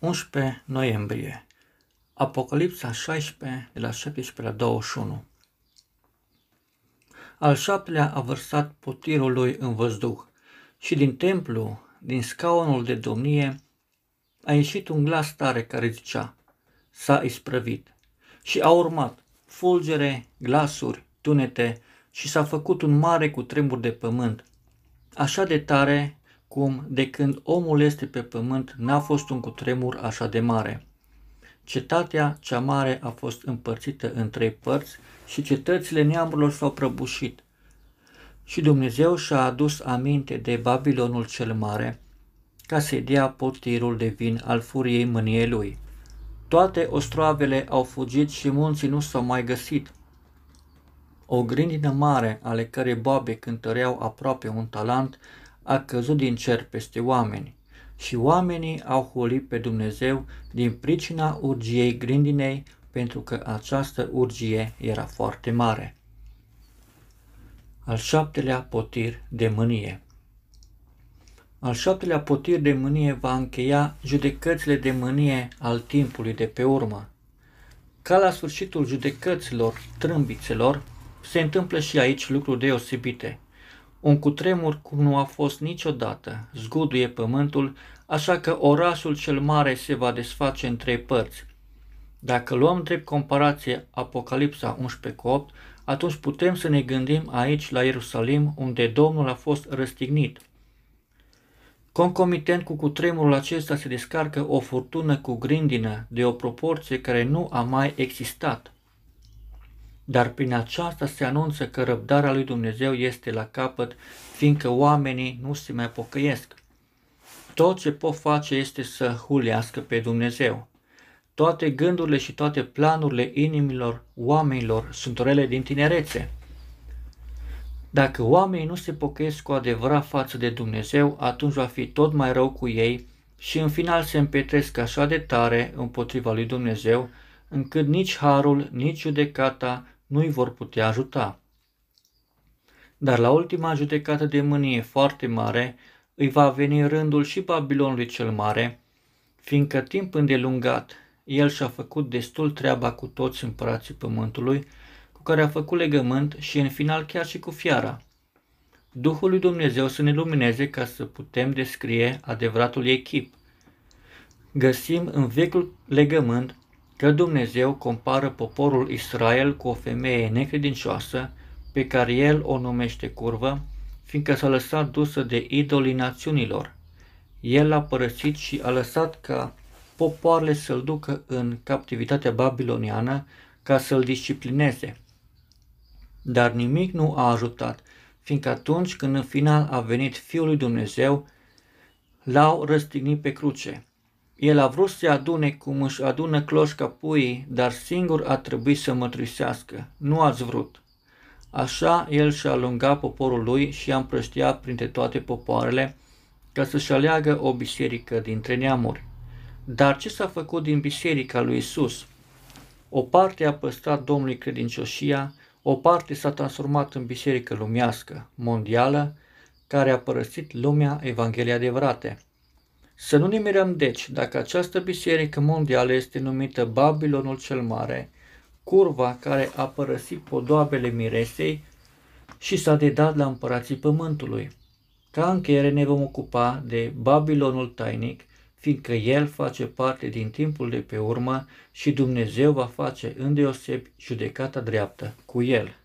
11 noiembrie Apocalipsa 16 de la 17 la 21 Al șaptelea a vărsat potirul lui în văzduh și din templu, din scaunul de domnie, a ieșit un glas tare care zicea, s-a isprăvit. Și a urmat fulgere, glasuri, tunete și s-a făcut un mare cu tremur de pământ, așa de tare cum de când omul este pe pământ n-a fost un cutremur așa de mare. Cetatea cea mare a fost împărțită în trei părți și cetățile neamurilor s-au prăbușit. Și Dumnezeu și-a adus aminte de Babilonul cel mare, ca să-i dea potirul de vin al furiei mâniei lui. Toate ostroavele au fugit și munții nu s-au mai găsit. O grindină mare, ale cărei boabe cântăreau aproape un talent, a căzut din cer peste oameni și oamenii au holit pe Dumnezeu din pricina urgiei grindinei pentru că această urgie era foarte mare. Al șaptelea potir de mânie Al șaptelea potir de mânie va încheia judecățile de mânie al timpului de pe urmă. Ca la sfârșitul judecăților trâmbițelor, se întâmplă și aici lucruri deosebite – un cutremur cum nu a fost niciodată, zguduie pământul, așa că orașul cel mare se va desface în trei părți. Dacă luăm drept comparație Apocalipsa 11 cu 8, atunci putem să ne gândim aici la Ierusalim, unde Domnul a fost răstignit. Concomitent cu cutremurul acesta se descarcă o furtună cu grindină de o proporție care nu a mai existat – dar prin aceasta se anunță că răbdarea lui Dumnezeu este la capăt, fiindcă oamenii nu se mai pocăiesc. Tot ce pot face este să hulească pe Dumnezeu. Toate gândurile și toate planurile inimilor oamenilor sunt rele din tinerețe. Dacă oamenii nu se pocăiesc cu adevărat față de Dumnezeu, atunci va fi tot mai rău cu ei și în final se împetresc așa de tare împotriva lui Dumnezeu, încât nici harul, nici judecata, nu îi vor putea ajuta. Dar la ultima judecată de mânie foarte mare, îi va veni rândul și Babilonului cel mare, fiindcă timp îndelungat el și-a făcut destul treaba cu toți împărații pământului, cu care a făcut legământ și în final chiar și cu fiara. Duhul lui Dumnezeu să ne lumineze ca să putem descrie adevăratul echip. Găsim în vechiul legământ că Dumnezeu compară poporul Israel cu o femeie necredincioasă pe care el o numește curvă, fiindcă s-a lăsat dusă de idolii națiunilor. El l-a părăsit și a lăsat ca popoarele să-l ducă în captivitatea babiloniană ca să-l disciplineze. Dar nimic nu a ajutat, fiindcă atunci când în final a venit Fiul lui Dumnezeu, l-au răstignit pe cruce. El a vrut să adune cum își adună cloșca puii, dar singur a trebuit să mătrisească. Nu ați vrut. Așa el și-a alungat poporul lui și a împrăștiat printre toate popoarele ca să-și aleagă o biserică dintre neamuri. Dar ce s-a făcut din biserica lui Isus? O parte a păstrat Domnului credincioșia, o parte s-a transformat în biserică lumească, mondială, care a părăsit lumea Evanghelia adevărată. Să nu ne mirăm deci dacă această biserică mondială este numită Babilonul cel Mare, curva care a părăsit podoabele miresei și s-a dedat la împărații pământului. Ca încheiere ne vom ocupa de Babilonul tainic, fiindcă el face parte din timpul de pe urmă și Dumnezeu va face îndeosebi judecata dreaptă cu el.